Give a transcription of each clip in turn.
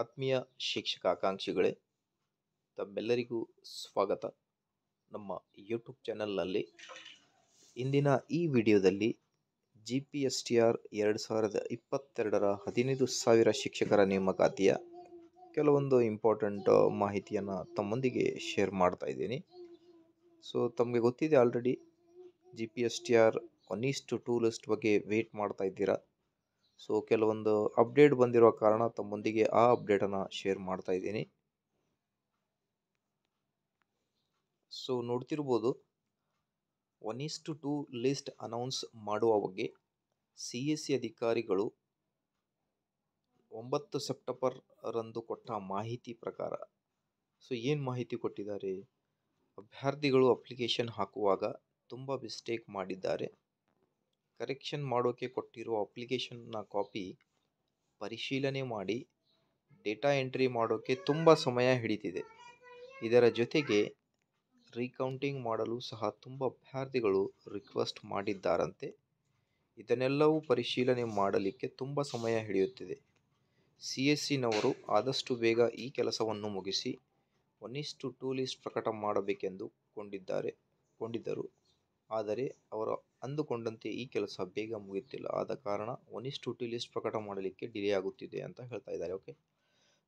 ಆತ್ಮೀಯ ಶಿಕ್ಷಕ ಆಕಾಂಕ್ಷಿಗಳೇ ತಮ್ಮೆಲ್ಲರಿಗೂ ಸ್ವಾಗತ ನಮ್ಮ ಯೂಟ್ಯೂಬ್ ಚಾನಲ್ನಲ್ಲಿ ಇಂದಿನ ಈ ವಿಡಿಯೋದಲ್ಲಿ G P S T R ಎರಡು ಸಾವಿರದ ಇಪ್ಪತ್ತೆರಡರ ಹದಿನೈದು ಸಾವಿರ ಶಿಕ್ಷಕರ ನೇಮಕಾತಿಯ ಕೆಲವೊಂದು ಇಂಪಾರ್ಟೆಂಟ್ ಮಾಹಿತಿಯನ್ನು ತಮ್ಮೊಂದಿಗೆ ಶೇರ್ ಮಾಡ್ತಾ ಇದ್ದೀನಿ ಸೊ ತಮಗೆ ಗೊತ್ತಿದೆ already G P S T R one east two list ಬಗ್ಗೆ ವೇಟ್ ಮಾಡ್ತಾ ಇದ್ದೀರಾ ಸೊ ಕೆಲವೊಂದು ಅಪ್ಡೇಟ್ ಬಂದಿರುವ ಕಾರಣ ತಮ್ಮೊಂದಿಗೆ ಆ ಅಪ್ಡೇಟನ್ನು ಶೇರ್ ಮಾಡ್ತಾ ಇದ್ದೀನಿ ಸೊ ನೋಡ್ತಿರ್ಬೋದು one is to two list announce ಮಾಡುವ ಬಗ್ಗೆ ಸಿ ಎಸ್ ಸಿ ಅಧಿಕಾರಿಗಳು ಒಂಬತ್ತು ಸೆಪ್ಟೆಂಬರ್ ರಂದು ಕೊಟ್ಟ ಮಾಹಿತಿ ಪ್ರಕಾರ ಸೊ ಏನು ಮಾಹಿತಿ ಕೊಟ್ಟಿದ್ದಾರೆ ಅಭ್ಯರ್ಥಿಗಳು ಅಪ್ಲಿಕೇಶನ್ ಹಾಕುವಾಗ ತುಂಬ ಮಿಸ್ಟೇಕ್ ಮಾಡಿದ್ದಾರೆ ಕರೆಕ್ಷನ್ ಮಾಡೋಕೆ ಕೊಟ್ಟಿರೋ ಅಪ್ಲಿಕೇಶನ್ನ ಕಾಪಿ ಪರಿಶೀಲನೆ ಮಾಡಿ ಡೇಟಾ ಎಂಟ್ರಿ ಮಾಡೋಕ್ಕೆ ತುಂಬ ಸಮಯ ಹಿಡಿತಿದೆ ಇದರ ಜೊತೆಗೆ ರೀಕೌಂಟಿಂಗ್ ಮಾಡಲು ಸಹ ತುಂಬ ಅಭ್ಯರ್ಥಿಗಳು ರಿಕ್ವೆಸ್ಟ್ ಮಾಡಿದ್ದಾರಂತೆ ಇದನ್ನೆಲ್ಲವೂ ಪರಿಶೀಲನೆ ಮಾಡಲಿಕ್ಕೆ ತುಂಬ ಸಮಯ ಹಿಡಿಯುತ್ತಿದೆ ಸಿ ಎಸ್ ಸಿನವರು ಆದಷ್ಟು ಬೇಗ ಈ ಕೆಲಸವನ್ನು ಮುಗಿಸಿ ಒನ್ ಇಷ್ಟು ಟೂ ಲಿಸ್ಟ್ ಪ್ರಕಟ ಮಾಡಬೇಕೆಂದು ಕೊಂಡಿದ್ದಾರೆ ಕೊಂಡಿದ್ದರು ಆದರೆ ಅವರು ಅಂದುಕೊಂಡಂತೆ ಈ ಕೆಲಸ ಬೇಗ ಮುಗಿಯುತ್ತಿಲ್ಲ ಆದ ಕಾರಣ ಒನ್ ಟು ಟಿ ಲಿಸ್ಟ್ ಪ್ರಕಟ ಮಾಡಲಿಕ್ಕೆ ಡಿಲೇ ಆಗುತ್ತಿದೆ ಅಂತ ಹೇಳ್ತಾ ಇದ್ದಾರೆ ಓಕೆ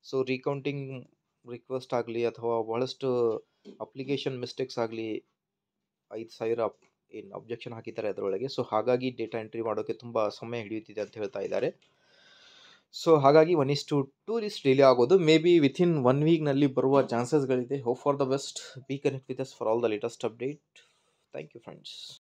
ಸೊ ರೀಕೌಂಟಿಂಗ್ ರಿಕ್ವೆಸ್ಟ್ ಆಗಲಿ ಅಥವಾ ಬಹಳಷ್ಟು ಅಪ್ಲಿಕೇಶನ್ ಮಿಸ್ಟೇಕ್ಸ್ ಆಗಲಿ ಐದು ಸಾವಿರ ಏನು ಅಬ್ಜೆಕ್ಷನ್ ಹಾಕಿದ್ದಾರೆ ಅದರೊಳಗೆ ಸೊ ಹಾಗಾಗಿ ಡೇಟಾ ಎಂಟ್ರಿ ಮಾಡೋಕ್ಕೆ ತುಂಬ ಸಮಯ ಹಿಡಿಯುತ್ತಿದೆ ಅಂತ ಹೇಳ್ತಾ ಇದ್ದಾರೆ ಸೊ ಹಾಗಾಗಿ one is to two list delay ಆಗೋದು ಮೇ ಬಿ ವಿತಿನ್ ಒನ್ ವೀಕ್ನಲ್ಲಿ ಬರುವ ಚಾನ್ಸಸ್ಗಳಿದೆ hope for the best be connect with us for all the latest update Thank you, friends.